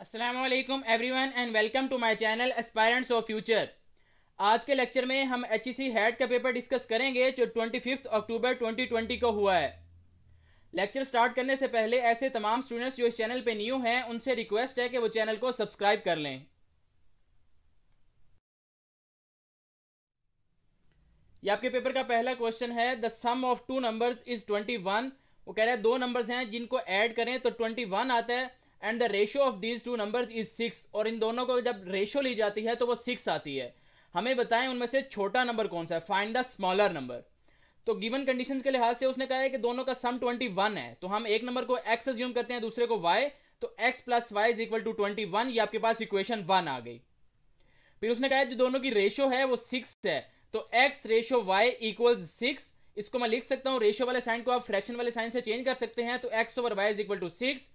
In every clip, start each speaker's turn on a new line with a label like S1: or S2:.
S1: Aslam everyone and welcome to my channel aspirants of future आज के lecture में हम एच ई सी हेड का पेपर डिस्कस करेंगे जो twenty fifth October twenty twenty को हुआ है लेक्चर स्टार्ट करने से पहले ऐसे तमाम स्टूडेंट्स जो इस चैनल पर न्यू हैं उनसे रिक्वेस्ट है कि वो चैनल को सब्सक्राइब कर लें ये आपके पेपर का पहला क्वेश्चन है the sum of two numbers is twenty one वो कह रहे हैं दो नंबर्स हैं जिनको ऐड करें तो ट्वेंटी वन आता है and the ratio of these two number is six और इन दोनों को जब रेशियो ली जाती है तो वो सिक्स आती है हमें बताएं उनमें से छोटा नंबर कौन सा है फाइंड द स्मॉलर नंबर तो गिवन कंडीशंस के लिहाज से उसने कहा है कि दोनों का सम 21 है तो हम एक नंबर को x एज्यूम करते हैं दूसरे को y तो x plus y is equal to twenty ये आपके पास इक्वेशन वन आ गई फिर उसने कहा है जो दोनों की रेशियो है वो सिक्स है तो x ratio y equal six इसको मैं लिख सकता हूँ रेशियो वाले साइन को आप फ्रैक्शन वाले साइन से चेंज कर सकते हैं तो x over y is equal to six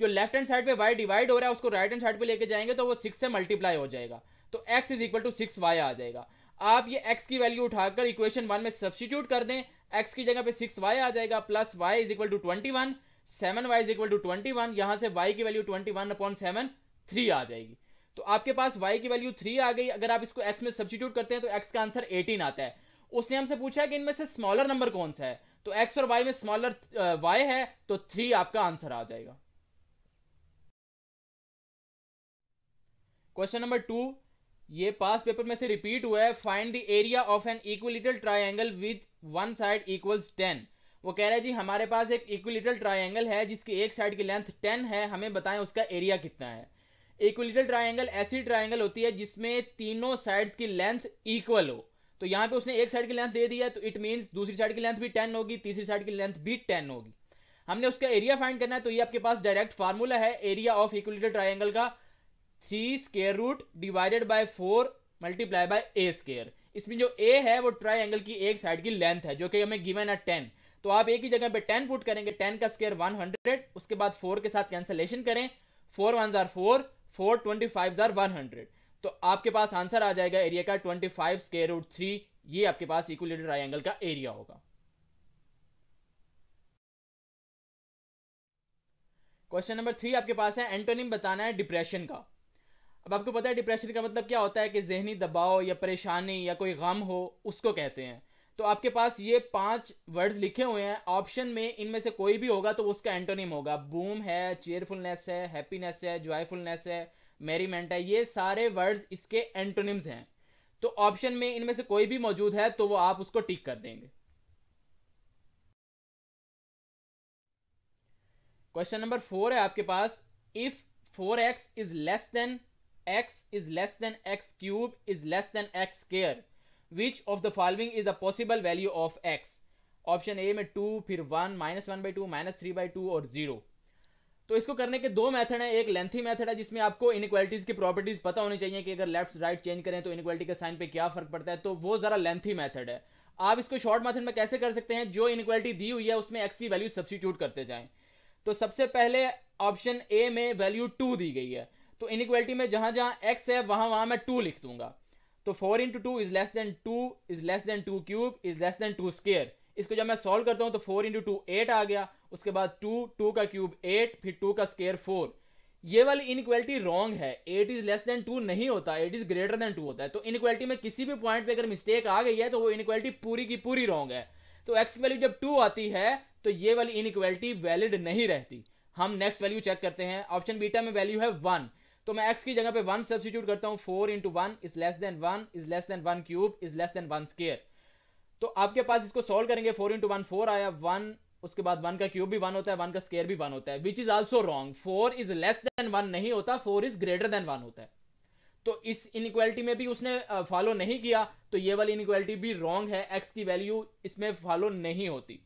S1: जो लेफ्ट हैंड साइड पे वाई डिवाइड हो रहा है उसको राइट हैंड साइड पे लेके जाएंगे तो वो सिक्स से मल्टीप्लाई हो जाएगा तो x is equal to six y आ जाएगा आप ये एक्स की वैल्यू उठाकर इक्वेशन वन में सब्सटीट्यूट कर दें एक्स की जगह पे सिक्स वाई आ जाएगा plus y is equal to twenty one seven y is equal to twenty one यहां से y की value twenty one upon seven three आ जाएगी तो आपके पास वाई की वैल्यू थ्री आ गई अगर आप इसको एक्स में सब्सटीट्यूट करते हैं तो एक्स का आंसर एटीन आता है उसने हमसे पूछा है कि इनमें से स्मॉलर नंबर कौन सा है तो एक्स और वाई में स्मॉलर वाई है तो थ्री आपका आंसर आ जाएगा क्वेश्चन नंबर टू ये पास पेपर में से रिपीट हुआ है find the area of an equilateral triangle with one side equals ten वो कह रहे हैं जी हमारे पास एक इक्विलिटल ट्राइंगल है जिसकी एक साइड की लेंथ टेन है हमें बताएं उसका एरिया कितना है इक्विलिटल ट्राइंगल ऐसी ट्राइंगल होती है जिसमें तीनों साइड की लेंथ इक्वल हो तो यहां पर उसने एक साइड की लेंथ दे दी है तो इट मीन्स दूसरी साइड की लेंथ भी टेन होगी तीसरी साइड की लेंथ भी टेन होगी हमने उसका एरिया फाइंड करना है तो ये आपके पास डायरेक्ट फार्मूला है एरिया ऑफ इक्विलिटल ट्राइंगल का three square root divided by four multiply by a square इसमें जो ए है वो ट्राई एंगल की एक साइड की लेंथ है जो कि हमें गिवन है टेन तो आप एक ही जगह पे टेन पुट करेंगे टेन का स्केयर वन हंड्रेड उसके बाद फोर के साथ कैंसलेशन करें फोर वन जार फोर फोर ट्वेंटी फाइव जार वन हंड्रेड तो आपके पास आंसर आ जाएगा एरिया का twenty five square root three ये आपके पास ट्राई एंगल का एरिया होगा क्वेश्चन नंबर थ्री आपके पास है एंटोनिम बताना है डिप्रेशन का अब आपको पता है डिप्रेशन का मतलब क्या होता है कि जहनी दबाव या परेशानी या कोई गम हो उसको कहते हैं तो आपके पास ये पांच वर्ड्स लिखे हुए हैं ऑप्शन में इनमें से कोई भी होगा तो उसका एंटोनिम होगा बूम है चेयरफुलनेस है हैप्पीनेस है जॉयफुलनेस है मेरीमेंट है ये सारे वर्ड्स इसके एंटोनिम्स हैं तो ऑप्शन में इनमें से कोई भी मौजूद है तो वो आप उसको टिक कर देंगे क्वेश्चन नंबर फोर है आपके पास if four x is less than x is less than x cube is less than x square which of the following is a possible value of x option a में two फिर one minus one by two minus three by two और zero तो इसको करने के दो method है एक लेंथी मेथड है जिसमें आपको इनक्वालिटीज़ की प्रॉपर्टीज़ पता होनी चाहिए कि अगर लेफ्ट राइट चेंज करें तो इनक्वालिटी के साइन पे क्या फ़र्क पड़ता है तो वो ज़रा लेंथी मेथड है आप इसको शॉर्ट मेथड में कैसे कर सकते हैं जो इनक्वालिटी दी हुई है उसमें एक्स की वैल्यू सब्सिट्यूट करते जाए तो सबसे पहले ऑप्शन ए में वैल्यू टू दी गई है तो इक्वलिटी में जहां जहां एक्स है वहां वहां मैं टू लिख दूंगा तो four into two is less than two is less than two cube is less than two square इसको जब मैं सॉल्व करता हूं तो फोर इंटू टू एट आ गया उसके बाद टू टू का क्यूब एट फिर टू का स्केयर फोर ये वाली इनक्वालिटी रॉन्ग है eight is less than two नहीं होता eight is greater than two होता है तो इनक्वालिटी में किसी भी पॉइंट पे अगर मिस्टेक आ गई है तो वो इनक्वालिटी पूरी की पूरी रॉन्ग है तो एक्स की वैल्यू जब टू आती है तो ये वाली इनक्वालिटी वैलिड नहीं रहती हम नेक्स्ट वैल्यू चेक करते हैं ऑप्शन बीटा में वैल्यू है वन तो मैं x की जगह पे वन सब्सिट्यूट करता हूँ four into one is less than one is less than one cube is less than one square तो आपके पास इसको सोल्व करेंगे फोर इंटू वन फोर आया वन उसके बाद वन का क्यूब भी वन होता है वन का स्केयर भी वन होता है which is also wrong four is less than one नहीं होता four is greater than one होता है तो इस इनक्वालिटी में भी उसने फॉलो नहीं किया तो ये वाली इनक्वालिटी भी रॉन्ग है एक्स की वैल्यू इसमें फॉलो नहीं होती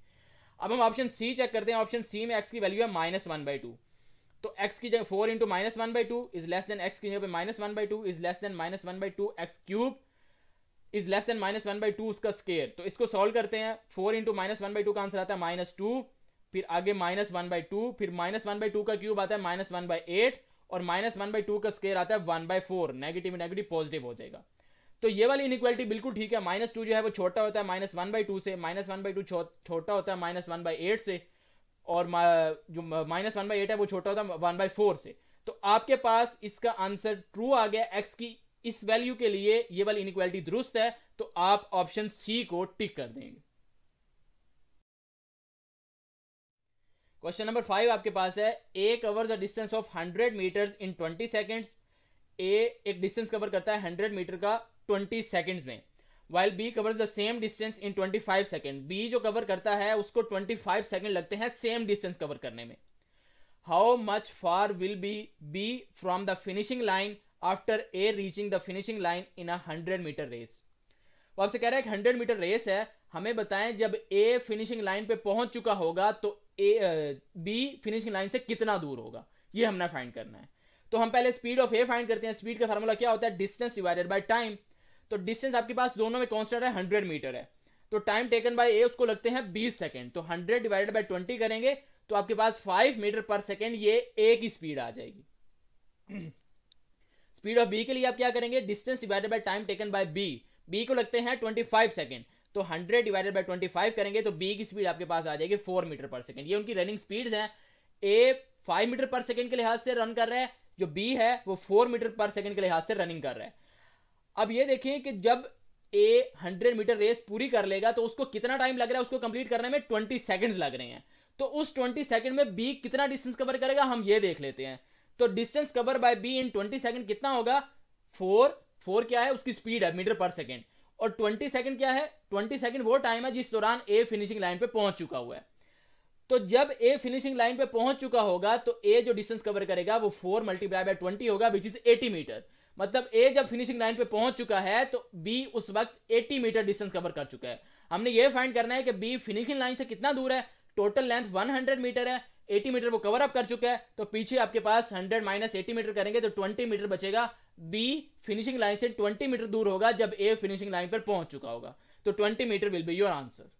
S1: अब हम ऑप्शन सी चेक करते हैं ऑप्शन सी में एक्स की वैल्यू है माइनस वन बाई टू तो x की जगह four into minus one by two is less than x की जगह पे minus one by two is less than minus one by two x cube is less than minus one by two उसका square तो इसको solve करते हैं four into minus one by two का answer आता है माइनस टू फिर आगे माइनस वन बाई टू फिर माइनस वन बाई टू का क्यूब आता है माइनस वन बाई एट और माइनस वन बाई टू का स्केयर आता है one by four negative negative positive हो जाएगा तो ये वाली इनक्वालिटी बिल्कुल ठीक है माइनस टू जो है वो छोटा होता है माइनस वन बाई टू से माइनस वन बाई टू छोटा होता है माइनस वन बाई एट से और जो माइनस वन बाई एट है वो छोटा होता है वन बाई फोर से तो आपके पास इसका आंसर ट्रू आ गया एक्स की इस वैल्यू के लिए ये वाली इनक्वालिटी दुरुस्त है तो आप ऑप्शन सी को टिक कर देंगे क्वेश्चन नंबर फाइव आपके पास है A covers a distance of hundred metre in twenty seconds A एक डिस्टेंस कवर करता है हंड्रेड मीटर का ट्वेंटी सेकेंड्स में while B covers the same distance in 25 second B जो कवर करता है उसको 25 सेकेंड लगते हैं सेम डिस्टेंस कवर करने में how much far will be B from the finishing line after A reaching the finishing line in a hundred metre race वो आपसे कह रहा है कि हंड्रेड मीटर रेस है हमें बताएं जब ए फिनिशिंग लाइन पे पहुंच चुका होगा तो ए बी फिनिशिंग लाइन से कितना दूर होगा ये हमने फाइंड करना है तो हम पहले स्पीड ऑफ ए फाइंड करते हैं स्पीड का फार्मूला क्या होता है डिस्टेंस डिवाइडेड बाय टाइम तो डिस्टेंस आपके पास दोनों में कॉन्स्टेंट है हंड्रेड मीटर है तो टाइम टेकन बाय ए उसको लगते हैं बीस सेकेंड तो हंड्रेड डिवाइडेड बाई ट्वेंटी करेंगे तो आपके पास फाइव मीटर पर सेकेंड ये ए की स्पीड आ जाएगी स्पीड ऑफ बी के लिए आप क्या करेंगे distance divided by time taken by B B को लगते हैं ट्वेंटी फाइव सेकेंड तो हंड्रेड डिवाइडेड बाय फाइव करेंगे तो बी की स्पीड आपके पास आ जाएगी फोर मीटर पर सेकेंड ये उनकी रनिंग स्पीड है A five metre per second के लिहाज से रन कर रहे हैं जो बी है वो फोर मीटर पर सेकेंड के लिहाज से रनिंग कर रहा है अब ये देखें कि जब ए हंड्रेड मीटर रेस पूरी कर लेगा तो उसको कितना टाइम लग रहा है उसको कंप्लीट करने में ट्वेंटी सेकेंड लग रहे हैं तो उस ट्वेंटी सेकेंड में बी कितना डिस्टेंस कवर करेगा हम ये देख लेते हैं तो distance cover by B in twenty second कितना होगा फोर फोर क्या है उसकी स्पीड है मीटर पर सेकेंड और ट्वेंटी सेकेंड क्या है ट्वेंटी सेकेंड वो टाइम है जिस दौरान ए फिनिशिंग लाइन पे पहुंच चुका हुआ है तो जब ए फिनिशिंग लाइन पे पहुंच चुका होगा तो ए जो डिस्टेंस कवर करेगा वो फोर मल्टीप्लाई बाय ट्वेंटी होगा विच इज एटी मीटर मतलब ए जब फिनिशिंग लाइन पे पहुंच चुका है तो बी उस वक्त 80 मीटर डिस्टेंस कवर कर चुका है हमने ये फाइंड करना है कि बी फिनिशिंग लाइन से कितना दूर है टोटल लेंथ 100 मीटर है 80 मीटर वो कवर अप कर चुका है तो पीछे आपके पास 100 माइनस एटी मीटर करेंगे तो 20 मीटर बचेगा बी फिनिशिंग लाइन से 20 मीटर दूर होगा जब ए फिनिशिंग लाइन पर पहुंच चुका होगा तो 20 metre will be your answer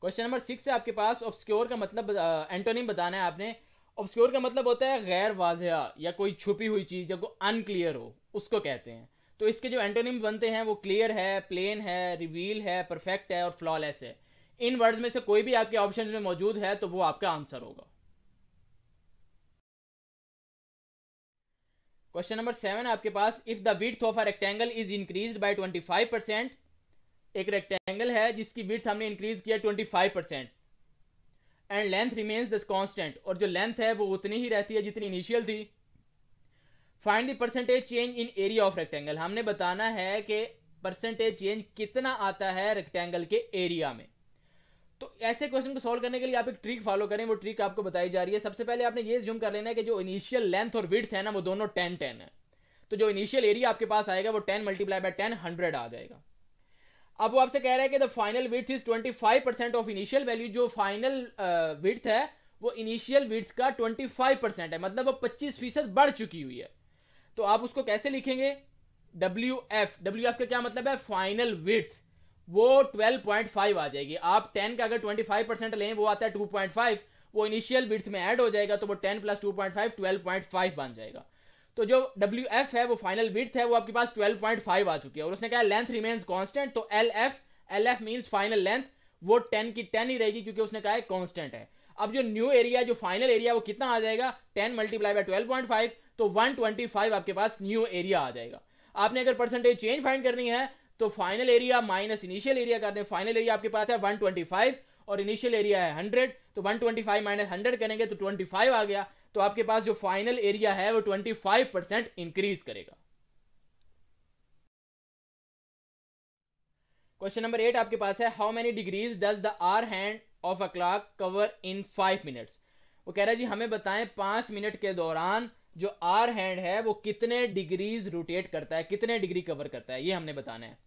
S1: question number six है आपके पास ऑब्सक्योर का मतलब एंटोनिम बताना है आपने ऑब्सक्योर का मतलब होता है गैर वाजह या कोई छुपी हुई चीज़ या कोई अनक्लियर हो उसको कहते हैं तो इसके जो एंटोनिम बनते हैं वो क्लियर है प्लेन है रिवील है परफेक्ट है और फ्लॉलेस है इन वर्ड्स में से कोई भी आपके ऑप्शन में मौजूद है तो वो आपका आंसर होगा क्वेश्चन नंबर सेवन आपके पास if the width of a rectangle is increase by 25 percent एक रेक्टेंगल है जिसकी विथ हमने इंक्रीज किया 25 percent and length remains this constant और जो लेंथ है वो उतनी ही रहती है जितनी इनिशियल थी find the percentage change in area of rectangle हमने बताना है कि परसेंटेज चेंज कितना आता है रेक्टेंगल के एरिया में तो ऐसे क्वेश्चन को सॉल्व करने के लिए आप एक ट्रिक फॉलो करें वो ट्रिक आपको बताई जा रही है सबसे पहले आपने ये जूम कर लेना है कि जो इनिशियल लेंथ और विड्थ है ना वो दोनों टेन टेन है तो जो इनिशियल एरिया आपके पास आएगा वो ten multiply by ten hundred आ जाएगा अब वो आपसे कह रहा है कि the final width is 25 percent of initial value जो फाइनल विथ uh, है वो इनिशियल विथ का 25 परसेंट है मतलब वो 25 फीसद बढ़ चुकी हुई है तो आप उसको कैसे लिखेंगे डब्ल्यू एफ डब्ल्यू एफ का क्या मतलब है फाइनल विथ वो 12.5 आ जाएगी आप 10 का अगर 25 परसेंट लें वो आता है 2.5 वो इनिशियल विथ में ऐड हो जाएगा तो वो 10 प्लस टू पॉइंट बन जाएगा तो जो डब्ल्यू एफ है वो फाइनल विथ है वो आपके पास 12.5 आ चुकी है और उसने कहा लेंथ रिमेन्स कॉन्स्टेंट तो L F L F means final length वो 10 की 10 ही रहेगी क्योंकि उसने कहा है कॉन्स्टेंट है अब जो न्यू एरिया जो फाइनल एरिया वो कितना आ जाएगा 10 मल्टीप्लाई बाय 12.5 तो 125 आपके पास न्यू एरिया आ जाएगा आपने अगर परसेंटेज चेंज फाइंड करनी है तो final area minus initial area कर दें फाइनल एरिया आपके पास है 125 और इनिशियल एरिया है हंड्रेड तो वन 125 माइनस हंड्रेड करेंगे तो 25 आ गया तो आपके पास जो फाइनल एरिया है वो 25 परसेंट इंक्रीज करेगा क्वेश्चन नंबर एट आपके पास है how many degrees does the hour hand of a clock cover in five minutes वो कह रहा है जी हमें बताएं पांच मिनट के दौरान जो आर हैंड है वो कितने डिग्रीज रोटेट करता है कितने डिग्री कवर करता है ये हमने बताना है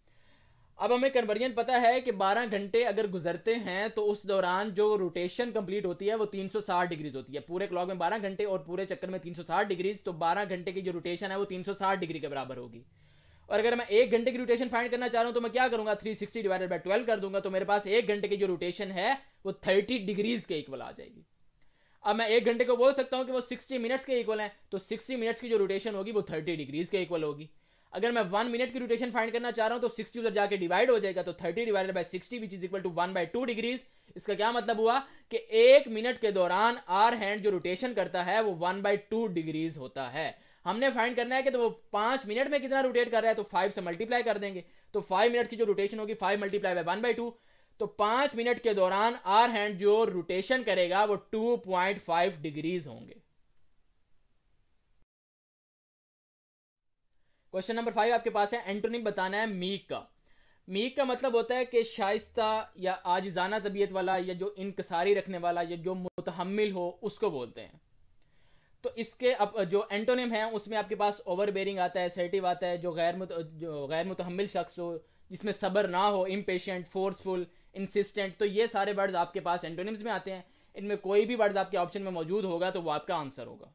S1: अब हमें कन्वर्जन पता है कि 12 घंटे अगर गुजरते हैं तो उस दौरान जो रोटेशन कंप्लीट होती है वो 360 डिग्रीज होती है पूरे क्लॉक में 12 घंटे और पूरे चक्कर में 360 डिग्रीज तो 12 घंटे की जो रोटेशन है वो 360 डिग्री के बराबर होगी और अगर मैं एक घंटे की रोटेशन फाइंड करना चाह रहा हूं तो मैं क्या करूंगा three sixty divided by twelve कर दूंगा तो मेरे पास एक घंटे की जो रोटेशन है वो थर्टी डिग्रीज के इक्वल आ जाएगी अब मैं एक घंटे को बोल सकता हूं कि वो सिक्सटी मिनट्स के इक्वल है तो सिक्सटी मिनट्स की जो रोटेशन होगी वो थर्टी डिग्रीज के इक्वल होगी अगर मैं वन मिनट की रोटेशन फाइंड करना चाह रहा हूं तो सिक्सटी उधर जाके डिवाइड हो जाएगा तो thirty divide by sixty which is equal to one by two degrees इसका क्या मतलब हुआ कि एक मिनट के दौरान आर हैंड जो रोटेशन करता है वो वन बाई टू डिग्रीज होता है हमने फाइंड करना है कि तो वो पांच मिनट में कितना रोटेट कर रहा है तो फाइव से मल्टीप्लाई कर देंगे तो फाइव मिनट की जो रोटेशन होगी five multiply by one by two तो पांच मिनट के दौरान आर हैंड जो रोटेशन करेगा वो टू पॉइंट फाइव डिग्रीज होंगे क्वेश्चन नंबर फाइव आपके पास है एंटोनिम बताना है मीक का मीक का मतलब होता है कि शाइस्ता या आजाना तबीयत वाला या जो इनकसारी रखने वाला या जो मुतहमिल हो उसको बोलते हैं तो इसके अब जो एंटोनिम है उसमें आपके पास ओवर बेरिंग आता है सेटिव आता है जो गैर मुत, जो गैर मुतहमल शख्स हो जिसमें सब्र ना हो इम्पेशेंट फोर्सफुल इंसिस्टेंट तो ये सारे वर्ड्स आपके पास एंटोनिम्स में आते हैं इनमें कोई भी वर्ड्स आपके ऑप्शन में मौजूद होगा तो वो आपका आंसर होगा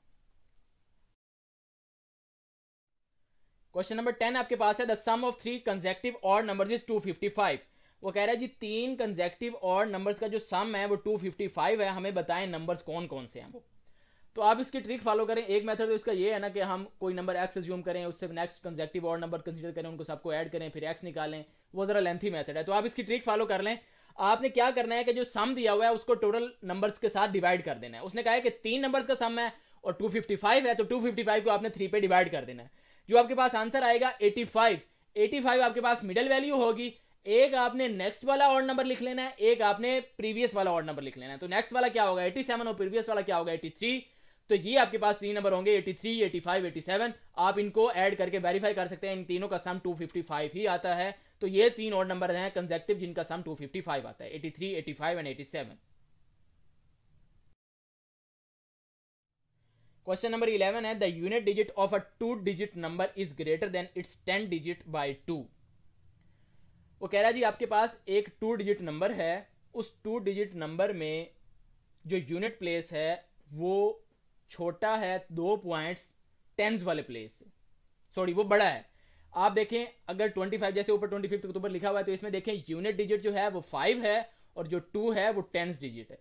S1: क्वेश्चन नंबर टेन आपके पास है the sum of three consecutive odd number is five वो कह रहा है जी तीन कंजेक्टिव और नंबर्स का जो सम है वो 255 है हमें बताएं नंबर्स कौन कौन से हैं वो तो आप इसकी ट्रिक फॉलो करें एक मेथड तो इसका ये है ना कि हम कोई नंबर एक्स एज्यूम करें उससे next consecutive odd number consider करें उनको सबको ऐड करें फिर एक्स निकालें वो ज़रा लेंथी मेथड है तो आप इसकी ट्रिक फॉलो कर लें आपने क्या करना है कि जो सम दिया हुआ है उसको टोटल नंबर्स के साथ डिवाइड कर देना है उसने कहा है कि तीन नंबर्स का सम है और 255 है तो 255 को आपने थ्री पे डिवाइड कर देना है जो आपके पास आंसर आएगा 85 85 आपके पास मिडल वैल्यू होगी एक आपने नेक्स्ट वाला ऑर्ड नंबर लिख लेना है एक आपने प्रीवियस वाला ऑर्ड नंबर लिख लेना है तो नेक्स्ट वाला क्या होगा 87 और प्रीवियस वाला क्या होगा 83 तो ये आपके पास तीन नंबर होंगे 83, 85, 87 आप इनको ऐड करके वेरीफाई कर सकते हैं इन तीनों का सम 255 ही आता है तो ये तीन और नंबर हैं कंजेक्टिव जिनका सम 255 आता है 83, 85 एंड 87 क्वेश्चन नंबर इलेवन है the unit digit of a two digit number is greater than its ten digit by two वो कह रहा है जी आपके पास एक टू डिजिट नंबर है उस टू डिजिट नंबर में जो यूनिट प्लेस है वो छोटा है दो पॉइंट्स टेंस वाले प्लेस से सॉरी वो बड़ा है आप देखें अगर ट्वेंटी फाइव जैसे ऊपर ट्वेंटी 25 ऊपर लिखा हुआ है तो इसमें देखें यूनिट डिजिट जो है वो फाइव है और जो टू है वो टेंस डिजिट है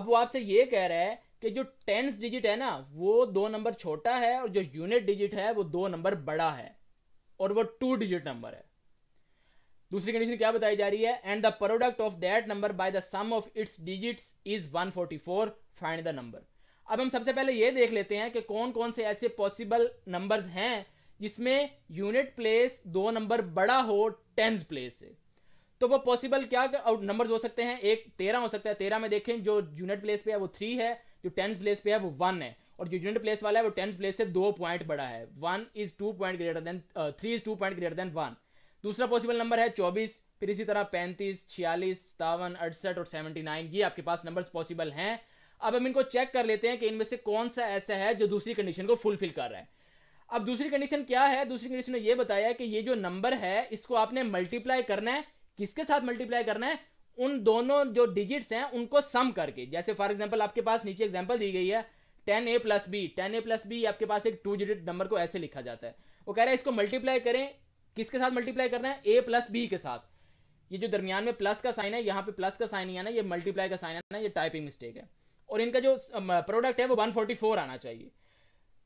S1: अब वो आपसे ये कह रहा है कि जो टेंस डिजिट है ना वो दो नंबर छोटा है और जो यूनिट डिजिट है वो दो नंबर बड़ा है और वो टू डिजिट नंबर है दूसरी कंडीशन क्या बताई जा रही है and the product of that number by the sum of its digits is 144 find the number अब हम सबसे पहले ये देख लेते हैं कि कौन कौन से ऐसे पॉसिबल नंबर्स हैं जिसमें यूनिट प्लेस दो नंबर बड़ा हो टेंस प्लेस से तो वो पॉसिबल क्या नंबर्स हो सकते हैं एक तेरह हो सकता है तेरह में देखें जो यूनिट प्लेस पे है वो थ्री है जो टेंथ प्लेस पे है वो वन है और जो यूनिट प्लेस वाला है वो टेंथ प्लेस से दो पॉइंट बड़ा है one is two point greater than three is two point greater than one दूसरा पॉसिबल नंबर है चौबीस फिर इसी तरह पैंतीस छियालीस सतावन अड़सठ और सेवेंटी नाइन ये आपके पास नंबर पॉसिबल हैं अब हम इनको चेक कर लेते हैं कि इनमें से कौन सा ऐसा है जो दूसरी कंडीशन को फुलफिल कर रहा है अब दूसरी कंडीशन क्या है दूसरी कंडीशन ने यह बताया कि ये जो नंबर है इसको आपने मल्टीप्लाई करना है किसके साथ मल्टीप्लाई करना है उन दोनों जो डिजिट्स हैं उनको सम करके जैसे फॉर एग्जांपल आपके पास नीचे एग्जांपल दी गई है ten A plus B ten A plus B आपके पास एक टू डिजिट नंबर को ऐसे लिखा जाता है वो कह रहा है इसको मल्टीप्लाई करें किसके साथ मल्टीप्लाई करना है ए प्लस बी के साथ ये जो दरमियान में प्लस का साइन है यहाँ पे प्लस का साइन ही आना ये मल्टीप्लाई का साइन आना ये टाइपिंग मिस्टेक है और इनका जो प्रोडक्ट है वो 144 आना चाहिए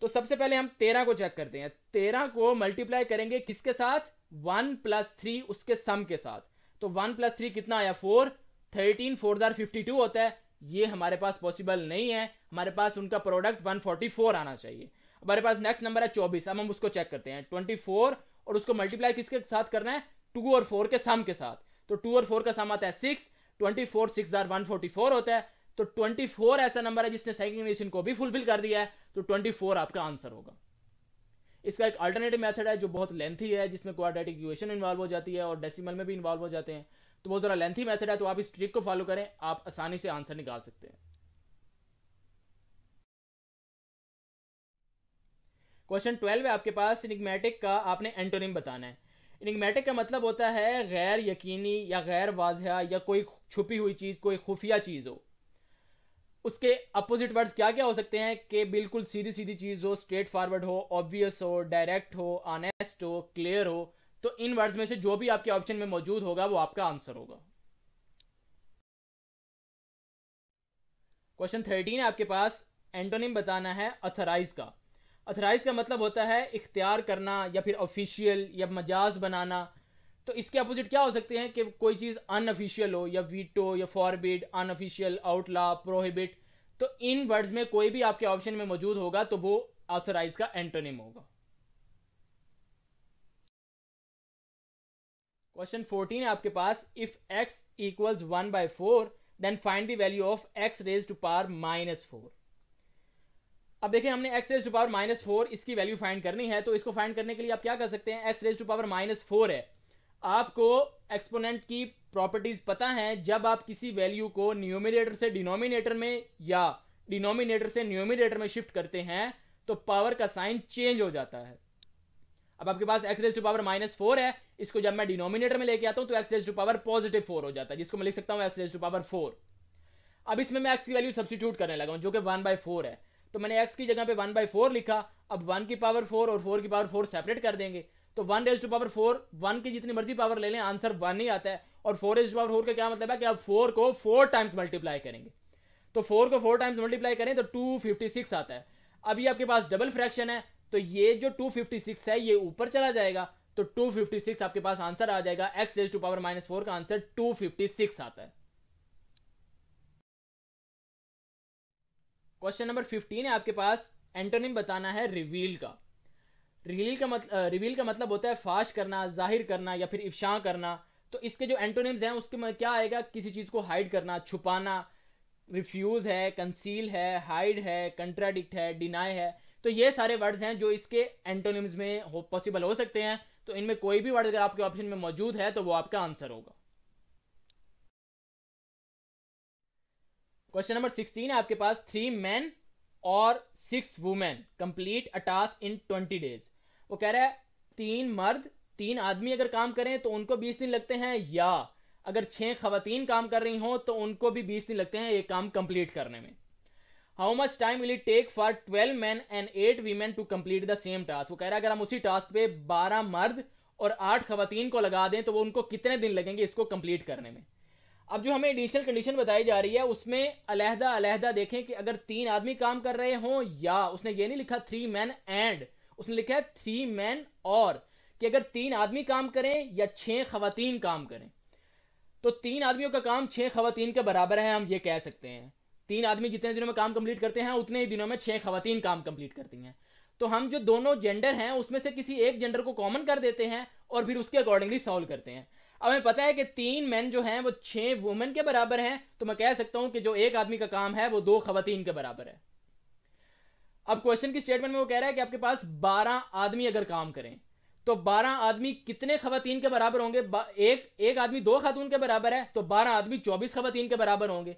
S1: तो सबसे पहले हम तेरह को चेक करते हैं तेरह को मल्टीप्लाई करेंगे किसके साथ वन प्लस थ्री उसके सम के साथ तो वन प्लस थ्री कितना आया फोर थर्टीन फोर जार फिफ्टी टू होता है ये हमारे पास पॉसिबल नहीं है हमारे पास उनका प्रोडक्ट वन फोर्टी फोर आना चाहिए हमारे पास नेक्स्ट नंबर है चौबीस अब हम उसको चेक करते हैं ट्वेंटी फोर और उसको मल्टीप्लाई किसके साथ करना है टू और फोर के सम के साथ तो टू और फोर का सम आता है सिक्स ट्वेंटी फोर सिक्स हजार वन फोर्टी फोर होता है तो ट्वेंटी फोर ऐसा नंबर है जिसने सेकंड इक्वेशन को भी फुलफिल कर दिया है तो ट्वेंटी फोर आपका आंसर होगा इसका एक अल्टरनेटिव मेथड है जो बहुत लेंथी है जिसमें क्वाड्रेटिक इक्वेशन इन्वॉल्व हो जाती है और डेसिमल में भी इन्वॉल्व हो जाते हैं तो वो ज़रा लेंथी मेथड है तो आप इस ट्रिक को फॉलो करें आप आसानी से आंसर निकाल सकते हैं क्वेश्चन ट्वेल्व है आपके पास इनिगमेटिक का आपने एंटोनिम बताना है इनिगमेटिक का मतलब होता है गैर यकीनी या गैर वाजह या कोई छुपी हुई चीज़ कोई खुफिया चीज़ हो उसके अपोजिट वर्ड्स क्या क्या हो सकते हैं कि बिल्कुल सीधी सीधी चीज़ हो स्ट्रेट फॉरवर्ड हो ऑब्वियस हो डायरेक्ट हो ऑनेस्ट हो क्लियर हो तो इन वर्ड्स में से जो भी आपके ऑप्शन में मौजूद होगा वो आपका आंसर होगा क्वेश्चन थर्टीन है आपके पास एंटोनिम बताना है अथराइज का अथराइज का मतलब होता है इख्तियार करना या फिर ऑफिशियल या मजाज बनाना तो इसके अपोजिट क्या हो सकते हैं कि कोई चीज़ अनऑफिशियल हो या वीटो या फॉरबिड अनऑफिशियल आउटला प्रोहिबिट तो इन वर्ड्स में कोई भी आपके ऑप्शन में मौजूद होगा तो वो ऑथोराइज का एंटोनिम होगा क्वेश्चन फोर्टीन है आपके पास if X equals one by four then find the value of X raise to power minus four अब देखें हमने X raise to power minus four इसकी वैल्यू फाइंड करनी है तो इसको फाइंड करने के लिए आप क्या कर सकते हैं X raise to power minus four है आपको एक्सपोनेंट की प्रॉपर्टीज पता हैं जब आप किसी वैल्यू को न्यूमिनेटर से डिनोमिनेटर में या डिनोमिनेटर से न्यूमिनेटर में शिफ्ट करते हैं तो पावर का साइन चेंज हो जाता है अब आपके पास X raise to power minus four है इसको जब मैं डिनोमिनेटर में लेके आता हूं तो X raise to power positive four हो जाता है जिसको मैं लिख सकता हूं X raise to power four अब इसमें मैं एक्स की वैल्यू सब्सिट्यूट करने लगा हूं जो कि वन बाय फोर है तो मैंने एक्स की जगह पे वन बाय फोर लिखा अब वन की पावर फोर और फोर की पावर फोर सेपरेट कर देंगे तो one raise to power four one की जितनी मर्जी पावर ले लें आंसर वन ही आता है और four raise to power four का क्या मतलब है कि आप फोर को फोर टाइम्स मल्टीप्लाई करेंगे तो फोर को फोर टाइम्स मल्टीप्लाई करें तो टू फिफ्टी सिक्स आता है अभी आपके पास डबल फ्रैक्शन है तो ये जो टू फिफ्टी सिक्स है ये ऊपर चला जाएगा तो टू फिफ्टी सिक्स आपके पास आंसर आ जाएगा X raise to power minus four का आंसर टू फिफ्टी सिक्स आता है क्वेश्चन नंबर फिफ्टीन है आपके पास एंटोनिम बताना है रिवील का रिवील का मतलब रिवील का मतलब होता है फाश करना जाहिर करना या फिर इफ्शा करना तो इसके जो एंटोनिम्स हैं उसके में मतलब क्या आएगा किसी चीज़ को हाइड करना छुपाना रिफ्यूज़ है कंसील है हाइड है कंट्राडिक्ट है डिनाई है तो ये सारे वर्ड्स हैं जो इसके एंटोनिम्स में हो पॉसिबल हो सकते हैं तो इनमें कोई भी वर्ड अगर आपके ऑप्शन में मौजूद है तो वो आपका आंसर होगा क्वेश्चन नंबर सिक्सटीन है आपके पास थ्री मैन और six women complete a task in twenty days वो कह रहा है तीन मर्द तीन आदमी अगर काम करें तो उनको बीस दिन लगते हैं या अगर छह खातन काम कर रही हों तो उनको भी बीस दिन लगते हैं ये काम कंप्लीट करने में how much time will it take for twelve man and eight women to complete the same task वो कह रहा है अगर हम उसी टास्क पे बारह मर्द और आठ खातन को लगा दें तो वो उनको कितने दिन लगेंगे इसको कंप्लीट करने में अब जो हमें एडिशनल कंडीशन बताई जा रही है उसमें अलहदा अलहदा देखें कि अगर तीन आदमी काम कर रहे हों या उसने ये नहीं लिखा थ्री मैन एंड उसने लिखा है थ्री मैन और कि अगर तीन आदमी काम करें या छह खातन काम करें तो तीन आदमियों का काम छह खातन के बराबर है हम ये कह सकते हैं तीन आदमी जितने दिनों में काम कंप्लीट करते हैं उतने ही दिनों में छह खातन काम कंप्लीट करती हैं तो हम जो दोनों जेंडर हैं उसमें से किसी एक जेंडर को कॉमन कर देते हैं और फिर उसके अकॉर्डिंगली सॉल्व करते हैं अब हमें पता है कि तीन मैन जो हैं वो छह वुमेन के बराबर हैं तो मैं कह सकता हूं कि जो एक आदमी का काम है वो दो खातन के बराबर है अब क्वेश्चन की स्टेटमेंट में वो कह रहा है कि आपके पास 12 आदमी अगर काम करें तो 12 आदमी कितने खवतन के बराबर होंगे एक एक आदमी दो खातून के बराबर है तो 12 आदमी 24 खवतन के बराबर होंगे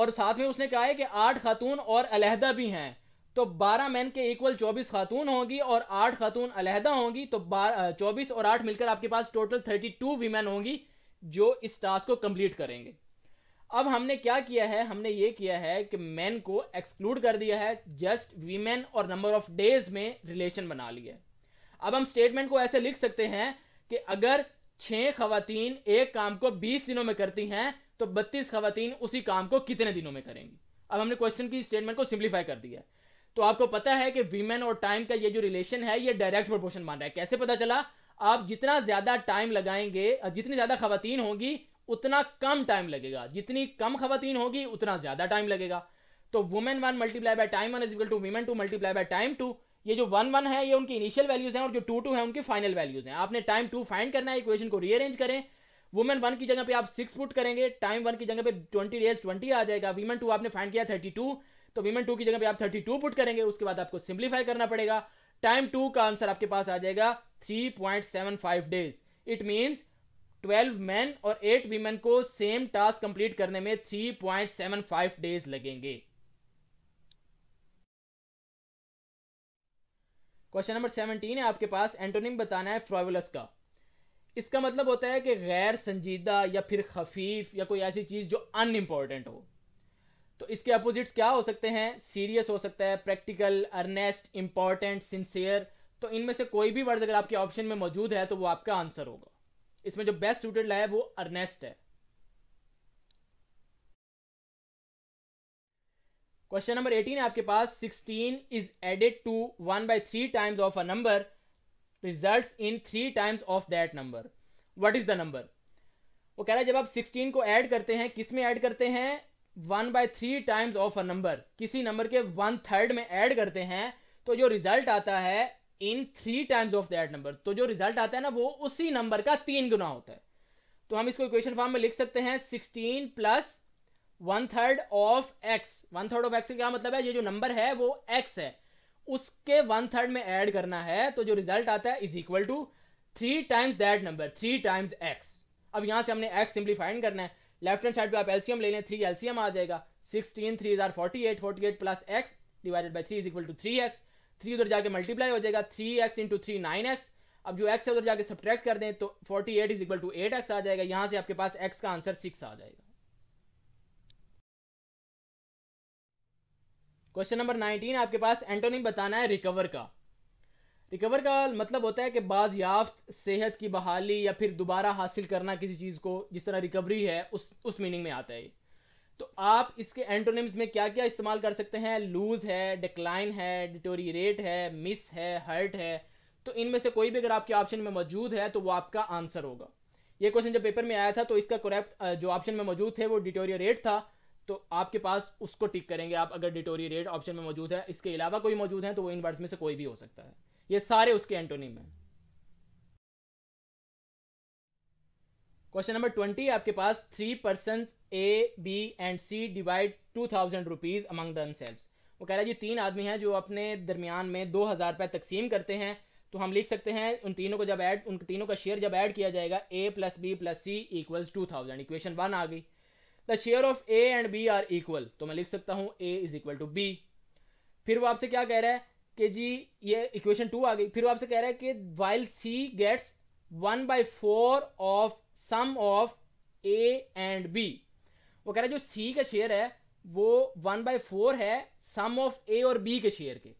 S1: और साथ में उसने कहा है कि आठ खातून और अलहदा भी हैं तो 12 मैन के इक्वल 24 खातून होंगी और आठ खातून अलहदा होंगी तो चौबीस और आठ मिलकर आपके पास टोटल थर्टी टू होंगी जो इस टास्क को कंप्लीट करेंगे अब हमने क्या किया है हमने ये किया है कि मैन को एक्सक्लूड कर दिया है जस्ट वीमेन और नंबर ऑफ डेज में रिलेशन बना लिया अब हम स्टेटमेंट को ऐसे लिख सकते हैं कि अगर छह खातन एक काम को बीस दिनों में करती हैं तो बत्तीस खातन उसी काम को कितने दिनों में करेंगी अब हमने क्वेश्चन की स्टेटमेंट को सिंप्लीफाई कर दिया तो आपको पता है कि वीमेन और टाइम का ये जो रिलेशन है ये डायरेक्ट प्रोपोर्शन मान रहा है कैसे पता चला आप जितना ज़्यादा टाइम लगाएंगे जितनी ज़्यादा खातन होंगी उतना कम टाइम लगेगा जितनी कम खातन होगी उतना ज़्यादा टाइम लगेगा तो women one multiply by time one is equal to women two multiply by time two ये जो वन वन है ये उनकी इनिशियल वैल्यूज हैं और जो टू टू है उनकी फाइनल वैल्यूज हैं आपने टाइम टू फाइंड करना है इक्वेशन को रीअरेंज करें वुमेन वन की जगह पे आप सिक्स पुट करेंगे टाइम वन की जगह पे ट्वेंटी डेज ट्वेंटी आ जाएगा वीमेन टू आपने फाइंड किया थर्टी टू तो वीमेन टू की जगह पे आप थर्टी टू पुट करेंगे उसके बाद आपको सिंप्लीफाई करना पड़ेगा टाइम टू का आंसर आपके पास आ जाएगा three days it means twelve man और एट वीमेन को सेम टास्क कंप्लीट करने में three point seven five days लगेंगे क्वेश्चन नंबर सेवनटीन है आपके पास एंटोनिम बताना है फ्रॉवलस का इसका मतलब होता है कि गैर संजीदा या फिर खफीफ या कोई ऐसी चीज़ जो अनइम्पॉर्टेंट हो तो इसके अपोजिट्स क्या हो सकते हैं सीरियस हो सकता है प्रैक्टिकल अर्नेस्ट इंपॉर्टेंट सिंसियर तो इनमें से कोई भी वर्ड अगर आपके ऑप्शन में मौजूद है तो वो आपका आंसर होगा इसमें जो बेस्ट सूटेड लाया है वो अर्नेस्ट है क्वेश्चन नंबर एटीन है आपके पास sixteen is added to one by three times of a number result in three times of that number what is the number वो कह रहा है जब आप सिक्सटीन को ऐड करते हैं किस में ऐड करते हैं one by three times of a number किसी नंबर के वन थर्ड में ऐड करते हैं तो जो रिजल्ट आता है in three times of that number तो जो रिजल्ट आता है ना वो उसी नंबर का तीन गुना होता है तो हम इसको इक्वेशन फॉर्म में लिख सकते हैं sixteen plus one third of X one third of X का क्या मतलब है ये जो नंबर है वो एक्स है उसके वन थर्ड में एड करना है तो जो रिजल्ट आता है is equal to three times that number three times X अब यहां से हमने एक्स सिंप्लीफाइन करना है लेफ्ट हैंड साइड पे आप एलसीएम ले लें थ्री एलसीएम आ जाएगा सिक्सटीन थ्री हज़ार forty eight forty eight plus X divided by three is equal to three X three उधर जाके मल्टीप्लाई हो जाएगा three X into three nine X अब जो एक्स है उधर जाके सब्ट्रैक्ट कर दें तो forty eight is equal to eight X आ जाएगा यहां से आपके पास एक्स का आंसर सिक्स आ जाएगा क्वेश्चन नंबर नाइनटीन आपके पास एंटोनिम बताना है रिकवर का रिकवर का मतलब होता है कि बाजियाफ्त सेहत की बहाली या फिर दोबारा हासिल करना किसी चीज़ को जिस तरह रिकवरी है उस उस मीनिंग में आता है तो आप इसके एंटोनिम्स में क्या क्या इस्तेमाल कर सकते हैं लूज है डिक्लाइन है डिटोरीरेट है मिस है हर्ट है तो इनमें से कोई भी अगर आपके ऑप्शन में मौजूद है तो वो आपका आंसर होगा ये क्वेश्चन जब पेपर में आया था तो इसका करेक्ट जो ऑप्शन में मौजूद थे वो डिटोरियरेट था तो आपके पास उसको टिक करेंगे आप अगर रेट ऑप्शन में मौजूद है इसके अलावा कोई मौजूद है तो वो इन वर्ड्स में से कोई भी हो सकता है ये सारे उसके एंटोनिम है क्वेश्चन नंबर ट्वेंटी आपके पास three person A B and C divide two thousand rupees among themselves वो कह रहा है जी तीन आदमी हैं जो अपने दरमियान में दो हज़ार रुपए तकसीम करते हैं तो हम लिख सकते हैं उन तीनों को जब ऐड उन तीनों का शेयर जब ऐड किया जाएगा A plus B plus C equals two thousand equation one आ गई the share of A and B are equal तो मैं लिख सकता हूँ A is equal to B फिर वो आपसे क्या कह रहा है कि जी ये इक्वेशन टू आ गई फिर वो आपसे कह रहा है कि while C gets one by four of sum of A and B वो कह रहा है जो सी का शेयर है वो वन बाई फोर है सम ऑफ ए और बी के शेयर के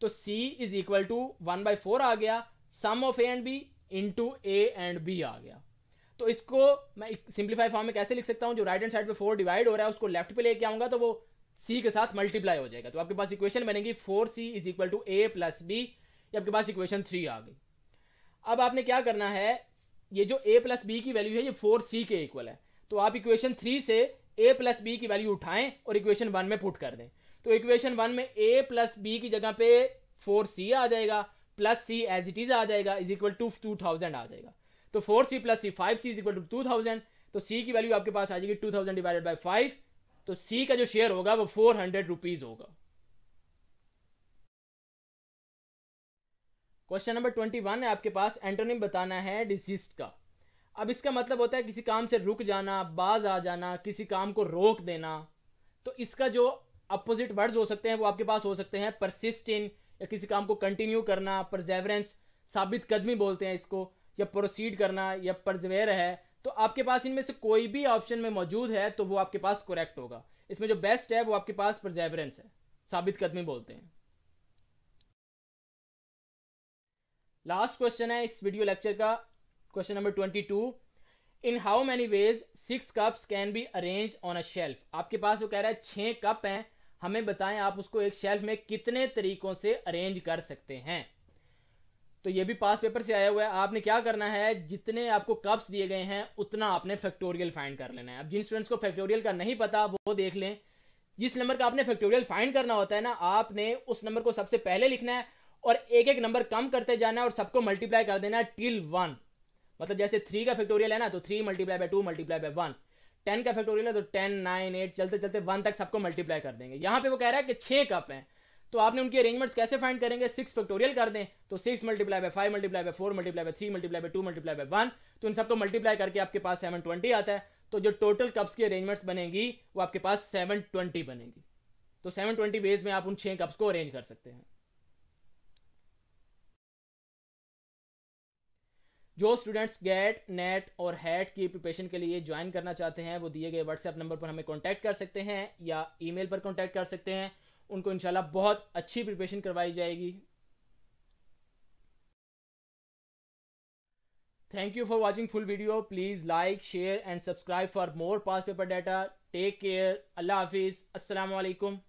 S1: तो C is equal to one by four आ गया sum of A and B into A and B आ गया तो इसको मैं सिंप्लीफाई फॉर्म में कैसे लिख सकता हूं जो राइट हैंड साइड पे फोर डिवाइड हो रहा है उसको लेफ्ट पे लेके आऊंगा तो वो सी के साथ मल्टीप्लाई हो जाएगा तो आपके पास इक्वेशन बनेगी four C is equal to A plus B आपके पास इक्वेशन थ्री आ गई अब आपने क्या करना है ये जो ए प्लस बी की वैल्यू है ये फोर सी के इक्वल है तो आप इक्वेशन थ्री से ए प्लस बी की वैल्यू उठाएं और इक्वेशन वन में पुट कर दें तो इक्वेशन वन में ए प्लस बी की जगह पे फोर सी आ जाएगा plus C as it is आ जाएगा is equal to two thousand आ जाएगा तो four C plus C five C is equal to two thousand तो सी की वैल्यू आपके पास आ जाएगी two thousand divided by five तो सी का जो शेयर होगा वो फोर हंड्रेड रुपीज़ होगा क्वेश्चन नंबर ट्वेंटी वन है आपके पास एंटोनिम बताना है डिसीज का अब इसका मतलब होता है किसी काम से रुक जाना बाज आ जाना किसी काम को रोक देना तो इसका जो अपोजिट वर्ड्स हो सकते हैं वो आपके पास हो सकते हैं परसिस्ट इन या किसी काम को कंटिन्यू करना परजेवरेंस साबित कदमी बोलते हैं इसको या प्रोसीड करना या परजवेर है तो आपके पास इनमें से कोई भी ऑप्शन में मौजूद है तो वो आपके पास करेक्ट होगा इसमें जो बेस्ट है वो आपके पास परजेवरेंस है साबित कदमी बोलते हैं लास्ट क्वेश्चन है इस वीडियो लेक्चर का question number twenty two in how many ways six cups can be arrange on a shelf आपके पास वो कह रहा है छः कप हैं हमें बताएं आप उसको एक शेल्फ में कितने तरीकों से अरेंज कर सकते हैं तो ये भी पास पेपर से आया हुआ है आपने क्या करना है जितने आपको कप्स दिए गए हैं उतना आपने फैक्टोरियल फाइंड कर लेना है अब जिन स्टूडेंट्स को फैक्टोरियल का नहीं पता वो देख लें जिस नंबर का आपने फैक्टोरियल फाइंड करना होता है ना आपने उस नंबर को सबसे पहले लिखना है और एक एक नंबर कम करते जाना और सबको मल्टीप्लाई कर देना टिल वन मतलब जैसे थ्री का फैक्टोरियल है ना तो three multiply by two multiply by one ten का फैक्टोरियल है तो टेन नाइन एट चलते चलते वन तक सबको मल्टीप्लाई कर देंगे यहाँ पे वो कह रहा है कि छः कप हैं तो आपने उनकी अरेंजमेंट्स कैसे फाइंड करेंगे सिक्स फैक्टोरियल कर दें तो six multiply by five multiply by four multiply by three multiply by two multiply by one तो इन सबको मल्टीप्लाई करके आपके पास सेवन ट्वेंटी आता है तो जो टोटल कप्स की अरेंजमेंट्स बनेगी वो आपके पास सेवन ट्वेंटी बनेगी तो सेवन ट्वेंटी वेज में आप उन छः कप्स को अरेंज कर सकते हैं जो स्टूडेंट्स गेट नेट और हैट की प्रिपरेशन के लिए ज्वाइन करना चाहते हैं वो दिए गए व्हाट्सएप नंबर पर हमें कॉन्टैक्ट कर सकते हैं या ईमेल पर कॉन्टैक्ट कर सकते हैं उनको इनशाला बहुत अच्छी प्रिपरेशन करवाई जाएगी thank you for watching full video please like share and subscribe for more past paper data take care अल्लाह हाफिज़ असलकुम